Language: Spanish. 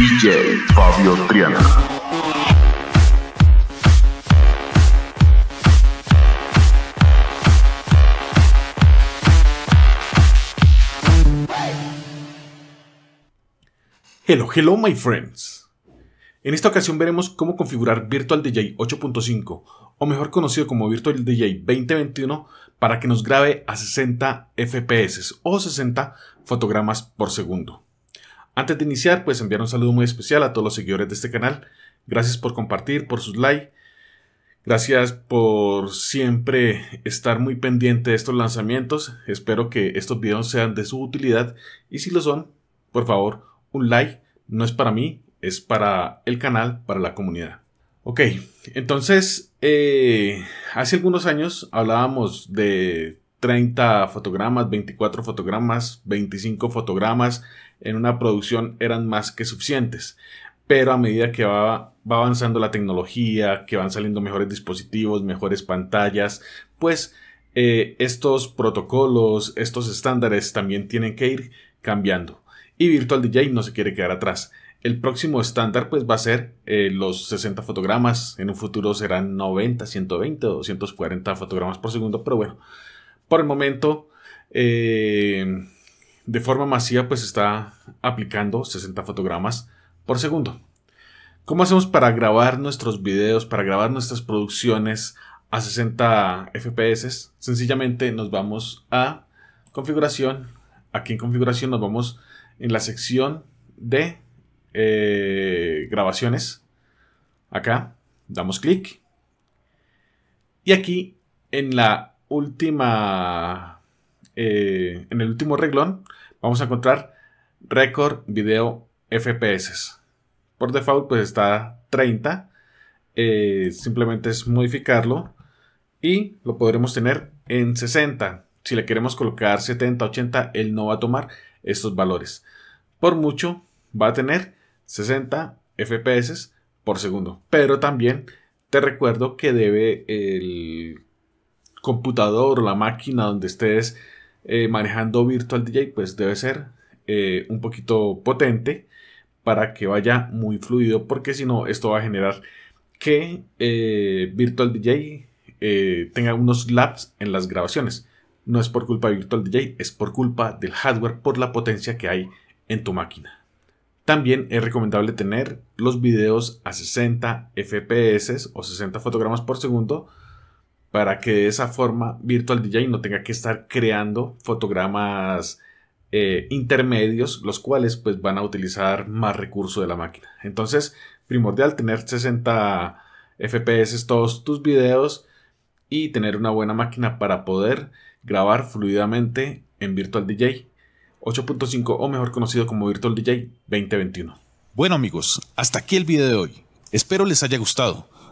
DJ Fabio Triana. Hello, hello my friends. En esta ocasión veremos cómo configurar Virtual DJ 8.5, o mejor conocido como Virtual DJ 2021, para que nos grabe a 60 FPS o 60 fotogramas por segundo. Antes de iniciar, pues enviar un saludo muy especial a todos los seguidores de este canal. Gracias por compartir, por sus likes. Gracias por siempre estar muy pendiente de estos lanzamientos. Espero que estos videos sean de su utilidad y si lo son, por favor, un like no es para mí, es para el canal, para la comunidad. Ok, entonces, eh, hace algunos años hablábamos de 30 fotogramas, 24 fotogramas, 25 fotogramas en una producción eran más que suficientes. Pero a medida que va, avanzando la tecnología, que van saliendo mejores dispositivos, mejores pantallas, pues eh, estos protocolos, estos estándares también tienen que ir cambiando. Y Virtual DJ no se quiere quedar atrás. El próximo estándar pues va a ser eh, los 60 fotogramas, en un futuro serán 90, 120 o 240 fotogramas por segundo, pero bueno, por el momento, eh, de forma masiva, pues está aplicando 60 fotogramas por segundo. ¿Cómo hacemos para grabar nuestros videos, para grabar nuestras producciones a 60 FPS? Sencillamente nos vamos a configuración. Aquí en configuración nos vamos en la sección de eh, grabaciones. Acá damos clic. Y aquí en la última, eh, en el último reglón, vamos a encontrar récord video FPS. Por default, pues está 30. Eh, simplemente es modificarlo y lo podremos tener en 60. Si le queremos colocar 70, 80, él no va a tomar estos valores. Por mucho, va a tener 60 FPS por segundo. Pero también te recuerdo que debe el computador o la máquina donde estés eh, manejando Virtual DJ, pues debe ser eh, un poquito potente para que vaya muy fluido, porque si no, esto va a generar que eh, Virtual DJ tenga unos laps en las grabaciones. No es por culpa de Virtual DJ, es por culpa del hardware, por la potencia que hay en tu máquina. También es recomendable tener los videos a 60 fps o 60 fotogramas por segundo para que de esa forma Virtual DJ no tenga que estar creando fotogramas eh, intermedios, los cuales pues van a utilizar más recursos de la máquina. Entonces, primordial tener 60 FPS todos tus videos y tener una buena máquina para poder grabar fluidamente en Virtual DJ 8.5 o mejor conocido como Virtual DJ 2021. Bueno amigos, hasta aquí el video de hoy. Espero les haya gustado.